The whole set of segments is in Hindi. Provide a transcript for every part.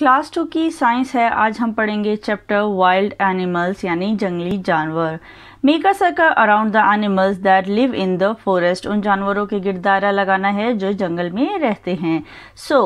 क्लास टू की साइंस है आज हम पढ़ेंगे चैप्टर वाइल्ड एनिमल्स यानी जंगली जानवर make circle around the animals that live in the forest उन जानवरों के गिरदारा लगाना है जो जंगल में रहते हैं so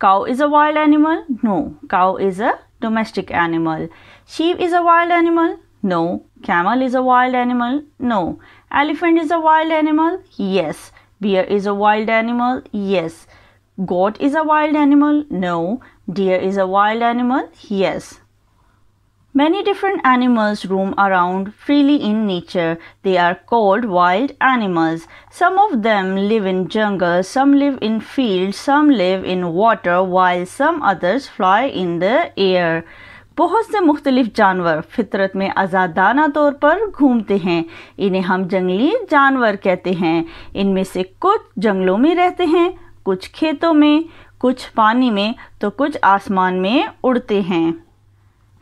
cow is a wild animal no cow is a domestic animal sheep is a wild animal no camel is a wild animal no elephant is a wild animal yes bear is a wild animal yes Goat is a wild animal? No. Deer is a wild animal? Yes. Many different animals roam around freely in nature. They are called wild animals. Some of them live in jungle some live in fields, some live in water, while some others fly in the air. बहुत से मुख्तलिफ जानवर फितरत में आज़ादाना तौर पर घूमते हैं इन्हें हम जंगली जानवर कहते हैं इनमें से कुछ जंगलों में रहते हैं कुछ खेतों में कुछ पानी में तो कुछ आसमान में उड़ते हैं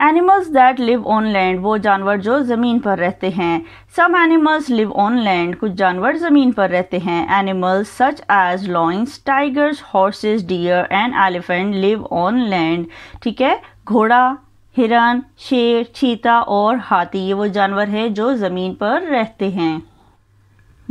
animals that live on land वो जानवर जो ज़मीन पर रहते हैं some animals live on land कुछ जानवर ज़मीन पर रहते हैं animals such as lions tigers horses deer and elephant live on land ठीक है घोड़ा हिरन शेर चीता और हाथी ये वो जानवर है जो ज़मीन पर रहते हैं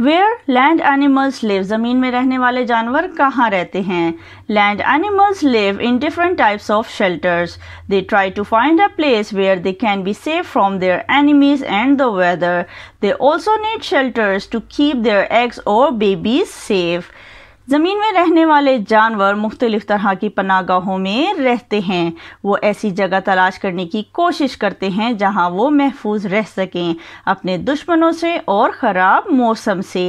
वेयर लैंड एनिमल्स लिव ज़मीन में रहने वाले जानवर कहाँ रहते हैं land animals live in different types of shelters they try to find a place where they can be safe from their enemies and the weather they also need shelters to keep their eggs और बेबीज सेफ ज़मीन में रहने वाले जानवर मुख्तलिफ तरह की पनागाहों में रहते हैं वो ऐसी जगह तलाश करने की कोशिश करते हैं जहाँ वो महफूज रह सकें अपने दुश्मनों से और ख़राब मौसम से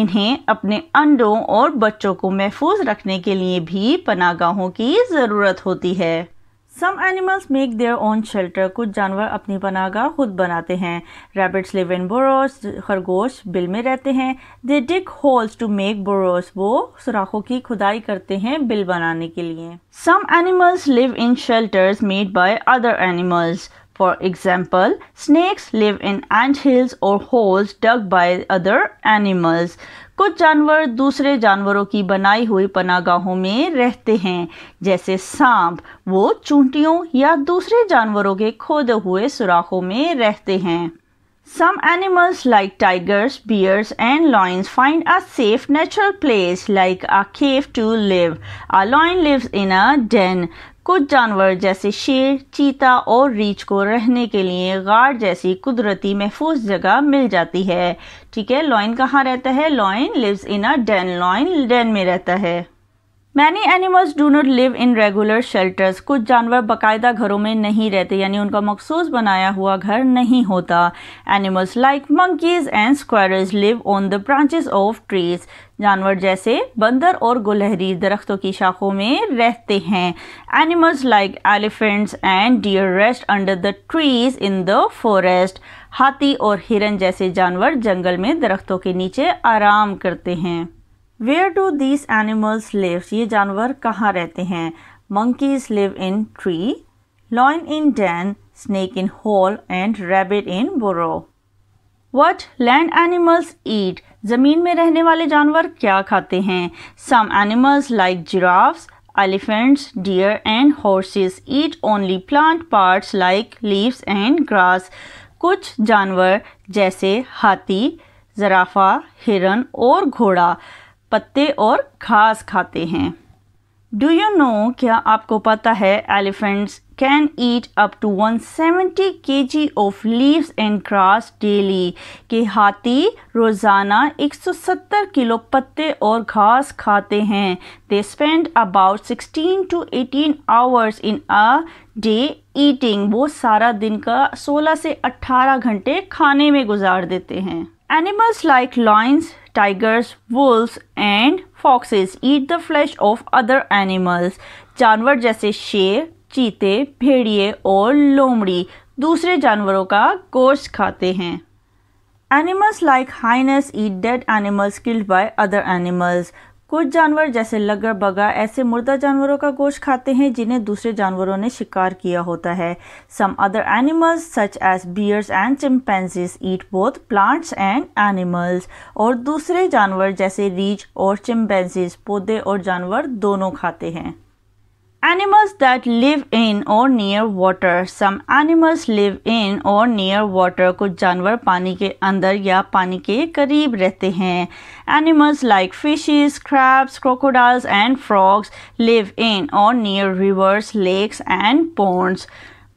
इन्हें अपने अंडों और बच्चों को महफूज रखने के लिए भी पनागाहों की ज़रूरत होती है some animals make their own shelter कुछ जानवर अपनी पनागा खुद बनाते हैं रैबिट्स लिव इन बोरोस खरगोश बिल में रहते हैं they dig holes to make burrows वो सुराखों की खुदाई करते हैं बिल बनाने के लिए some animals live in shelters made by other animals for example snakes live in ant hills और holes dug by other animals कुछ जानवर दूसरे जानवरों की बनाई हुई पनागाहों में रहते हैं जैसे सांप वो चूंटियों या दूसरे जानवरों के खोदे हुए सुराखों में रहते हैं some animals like tigers bears and lions find a safe natural place like a cave to live a lion lives in a den कुछ जानवर जैसे शेर चीता और रीछ को रहने के लिए गार्ड जैसी कुदरती महफूज जगह मिल जाती है ठीक है लॉइन कहाँ रहता है lion lives in a den lion den में रहता है many animals do not live in regular shelters कुछ जानवर बाकायदा घरों में नहीं रहते यानी उनका मखसूस बनाया हुआ घर नहीं होता animals like monkeys and squirrels live on the branches of trees जानवर जैसे बंदर और गुलहरी दरख्तों की शाखों में रहते हैं animals like elephants and deer rest under the trees in the forest हाथी और हिरन जैसे जानवर जंगल में दरख्तों के नीचे आराम करते हैं where do these animals live ये जानवर कहाँ रहते हैं monkeys live in tree lion in den snake in hole and rabbit in burrow what land animals eat जमीन में रहने वाले जानवर क्या खाते हैं some animals like giraffes elephants deer and horses eat only plant parts like leaves and grass कुछ जानवर जैसे हाथी जराफा हिरन और घोड़ा पत्ते और घास खाते हैं डू यू नो क्या आपको पता है elephants can eat up to 170 seventy K G of leaves and grass daily के हाथी रोज़ाना 170 किलो पत्ते और घास खाते हैं they spend about 16 to 18 hours in a day eating वो सारा दिन का 16 से 18 घंटे खाने में गुजार देते हैं Animals like lions, tigers, wolves and foxes eat the flesh of other animals. जानवर जैसे शेर चीते भेड़िए और लोमड़ी दूसरे जानवरों का गोश्त खाते हैं Animals like hyenas eat dead animals killed by other animals. कुछ जानवर जैसे लगर बगा ऐसे मुर्दा जानवरों का गोश्त खाते हैं जिन्हें दूसरे जानवरों ने शिकार किया होता है some other animals such as bears and chimpanzees eat both plants and animals और दूसरे जानवर जैसे रीच और चिमपेंजिस पौधे और जानवर दोनों खाते हैं Animals that live in or near water. Some animals live in or near water. कुछ जानवर पानी के अंदर या पानी के करीब रहते हैं Animals like fishes, crabs, crocodiles and frogs live in or near rivers, lakes and ponds.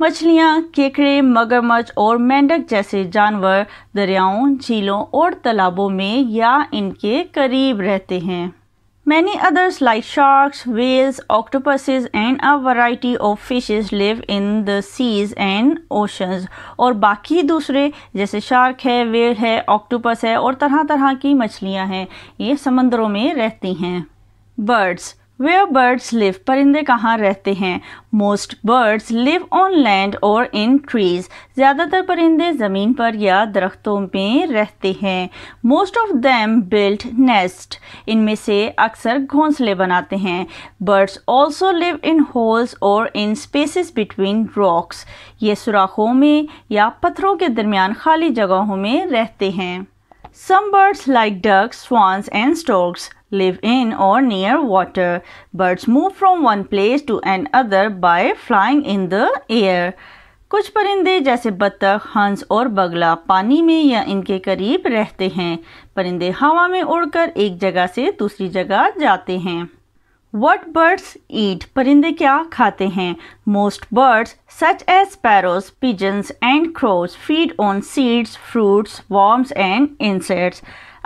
मछलियाँ केकड़े मगरमच्छ और मेंढक जैसे जानवर दरियाओं झीलों और तालाबों में या इनके करीब रहते हैं Many others like sharks, whales, octopuses and a variety of fishes live in the seas and oceans और बाकी दूसरे जैसे shark है whale है octopus है और तरह तरह की मछलियाँ हैं ये समंदरों में रहती हैं birds वेयर बर्ड्स लिव परिंदे कहाँ रहते हैं most birds live on land और इन ट्रीज ज़्यादातर परिंदे ज़मीन पर या दरख्तों में रहते हैं most of them build nest इनमें से अक्सर घोंसले बनाते हैं birds also live in holes और इन स्पेसिस बिटवीन रॉक्स ये सुराखों में या पत्थरों के दरमियान खाली जगहों में रहते हैं Some birds like ducks, swans and storks live in or near water. Birds move from one place to another by flying in the air. कुछ परिंदे जैसे बत्तख हंस और बगला पानी में या इनके करीब रहते हैं परिंदे हवा में उड़कर एक जगह से दूसरी जगह जाते हैं वट बर्ड्स ईट परिंदे क्या खाते हैं most birds such as sparrows pigeons and crows feed on seeds fruits worms and insects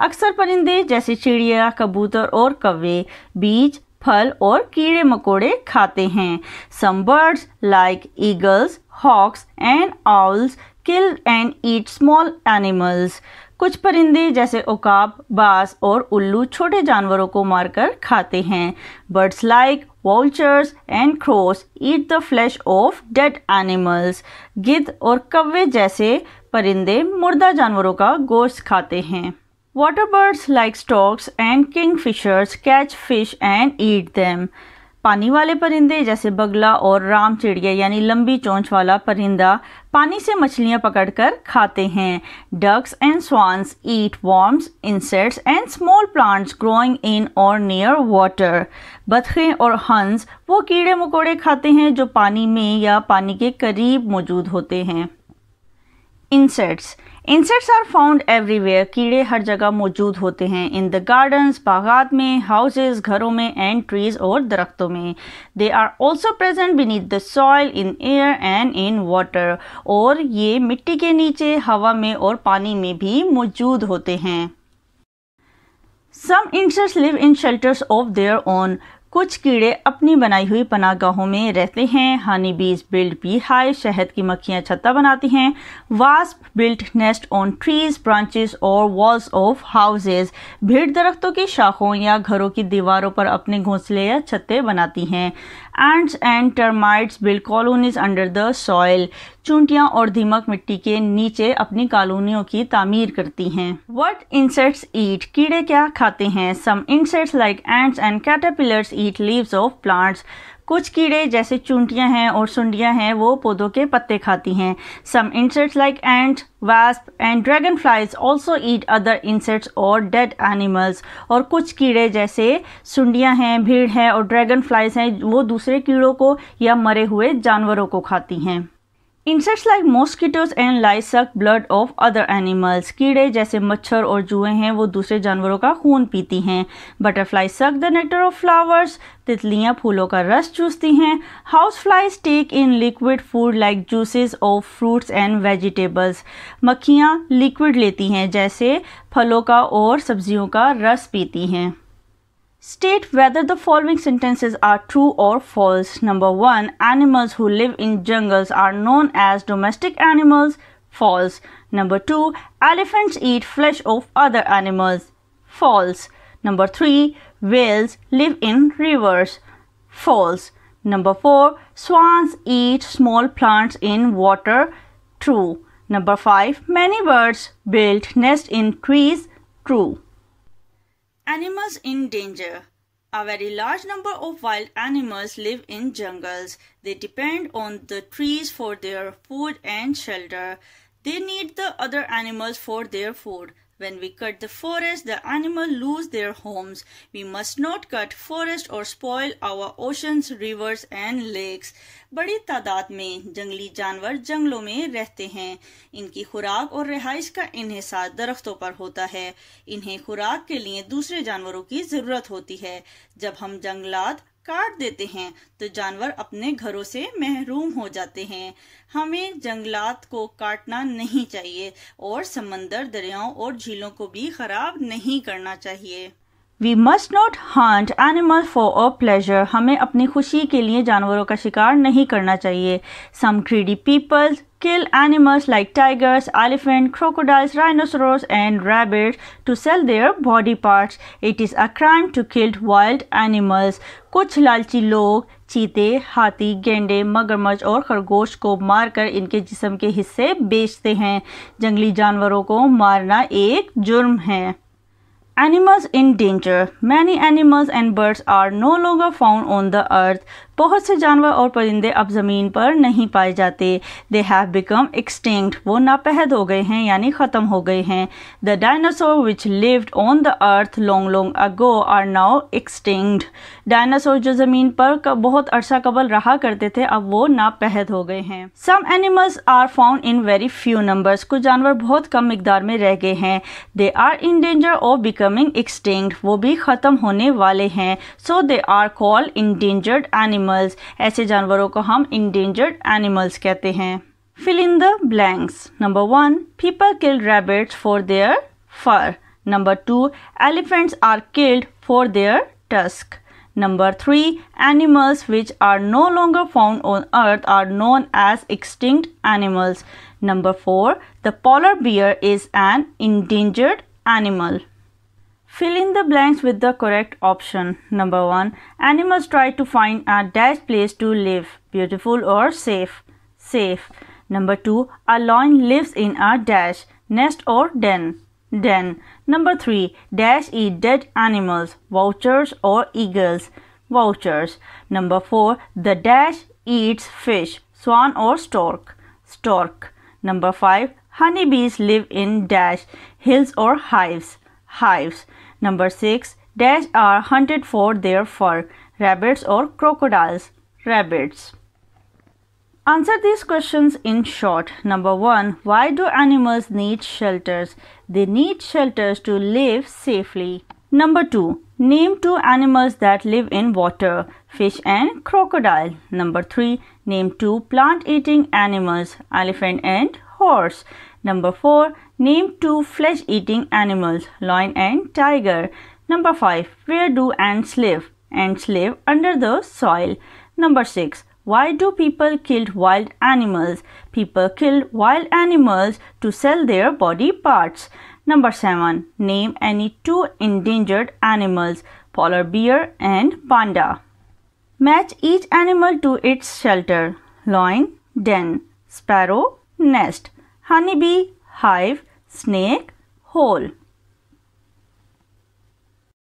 अक्सर परिंदे जैसे चिड़िया कबूतर और कवे बीज फल और कीड़े मकोड़े खाते हैं some birds like eagles hawks and owls kill and eat small animals कुछ परिंदे जैसे ओकाब बास और उल्लू छोटे जानवरों को मारकर खाते हैं birds like vultures and crows eat the flesh of dead animals गिद्ध और कव्वे जैसे परिंदे मुर्दा जानवरों का गोश्त खाते हैं water birds like storks and kingfishers catch fish and eat them पानी वाले परिंदे जैसे बगला और राम चिड़िया यानी लंबी चोंच वाला परिंदा पानी से मछलियां पकड़कर खाते हैं ducks and swans eat worms insects and small plants growing in और नियर वाटर बतखें और हंस वो कीड़े मकोड़े खाते हैं जो पानी में या पानी के करीब मौजूद होते हैं insects insects are found everywhere कीड़े हर जगह मौजूद होते हैं इन द गार्डन्स बागात में हाउसेस घरों में एंड ट्रीज और दरख्तों में they are also present beneath the soil in air and in water और ये मिट्टी के नीचे हवा में और पानी में भी मौजूद होते हैं some insects live in shelters of their own कुछ कीड़े अपनी बनाई हुई पनागाहों में रहते हैं हनी बीज बिल्ड बी हाई शहद की मक्खियां छत्ता बनाती हैं wasp built nest on trees branches और वॉल्स ऑफ हाउसेज भीड़ दरख्तों की शाखों या घरों की दीवारों पर अपने घोंसले या छत्ते बनाती हैं ants and termites build colonies under the soil चूंटियाँ और दीमक मिट्टी के नीचे अपनी कॉलोनियों की तमीर करती हैं वट इंसेक्ट्स ईट कीड़े क्या खाते हैं some insects like ants and caterpillars eat leaves of plants कुछ कीड़े जैसे चूंटियाँ हैं और सुंडियाँ हैं वो पौधों के पत्ते खाती हैं some insects like ant wasp and dragon flies also eat other insects और डेड एनिमल्स और कुछ कीड़े जैसे सुंडियाँ हैं भीड़ हैं और ड्रैगन फ्लाइज हैं वो दूसरे कीड़ों को या मरे हुए जानवरों को खाती हैं insects like mosquitoes and lice blood of other animals कीड़े जैसे मच्छर और जुएं हैं वो दूसरे जानवरों का खून पीती हैं butterfly suck the nectar of flowers तितलियां फूलों का रस चूसती हैं house flies take in liquid food like juices of fruits and vegetables मक्खियाँ लिक्विड लेती हैं जैसे फलों का और सब्जियों का रस पीती हैं State whether the following sentences are true or false. Number 1. Animals who live in jungles are known as domestic animals. False. Number 2. Elephants eat flesh of other animals. False. Number 3. Whales live in rivers. False. Number 4. Swans eat small plants in water. True. Number 5. Many birds build nests in trees. True. Animals in danger. A very large number of wild animals live in jungles. They depend on the trees for their food and shelter. They need the other animals for their food. When we cut the forest, the animal lose their homes. We must not cut forest or spoil our oceans, rivers and lakes. बड़ी तादाद में जंगली जानवर जंगलों में रहते हैं इनकी खुराक और रिहाइश का इन्हसार दरख्तों पर होता है इन्हें खुराक के लिए दूसरे जानवरों की जरूरत होती है जब हम जंगलात काट देते हैं तो जानवर अपने घरों से महरूम हो जाते हैं हमें जंगलात को काटना नहीं चाहिए और समंदर दरियाओं और झीलों को भी खराब नहीं करना चाहिए we must not hunt animal for a pleasure हमें अपनी खुशी के लिए जानवरों का शिकार नहीं करना चाहिए some greedy peoples kill animals like tigers elephant crocodiles rhinoceros and rabbit to sell their body parts it is a crime to killed wild animals कुछ लालची लोग चीते हाथी गेंडे मगरमच्छ और खरगोश को मारकर इनके जिस्म के हिस्से बेचते हैं जंगली जानवरों को मारना एक जुर्म है Animals in danger. Many animals and birds are no longer found on the earth बहुत से जानवर और परिंदे अब ज़मीन पर नहीं पाए जाते दे हैव बिकम एक्सटिंक्ट वो नापहद हो गए हैं यानी ख़त्म हो गए हैं the dinosaur which lived on the earth long long ago are now extinct dinosaur जो ज़मीन पर बहुत अरसा कबल रहा करते थे अब वो नापहद हो गए हैं some animals are found in very few numbers कुछ जानवर बहुत कम मकदार में रह गए हैं they are in danger of becoming extinct वो भी ख़त्म होने वाले हैं so they are called dangered animal animals ऐसे जानवरों को हम इंडेंजर्ड एनिमल्स कहते हैं fill in the blanks number one people kill rabbits for their fur number two elephants are killed for their tusk number three animals which are no longer found on earth are known as extinct animals number four the polar bear is an endangered animal Fill in the blanks with the correct option. Number 1. Animals try to find a dash place to live. Beautiful or safe? Safe. Number 2. A lion lives in a dash. Nest or den? Den. Number 3. Dash eat dead animals. Vultures or eagles? Vultures. Number 4. The dash eats fish. Swan or stork? Stork. Number 5. Honeybees live in dash. Hills or hives? Hives. Number 6. Dash are hunted for their fur, rabbits or crocodiles, rabbits. Answer these questions in short. Number 1. Why do animals need shelters? They need shelters to live safely. Number 2. Name two animals that live in water, fish and crocodile. Number 3. Name two plant eating animals, elephant and horse. Number 4. Name two flesh eating animals, lion and tiger. Number 5. Where do ants live? Ants live under the soil. Number 6. Why do people kill wild animals? People kill wild animals to sell their body parts. Number 7. Name any two endangered animals, polar bear and panda. Match each animal to its shelter, lion, den, sparrow, nest honeybee hive snake hole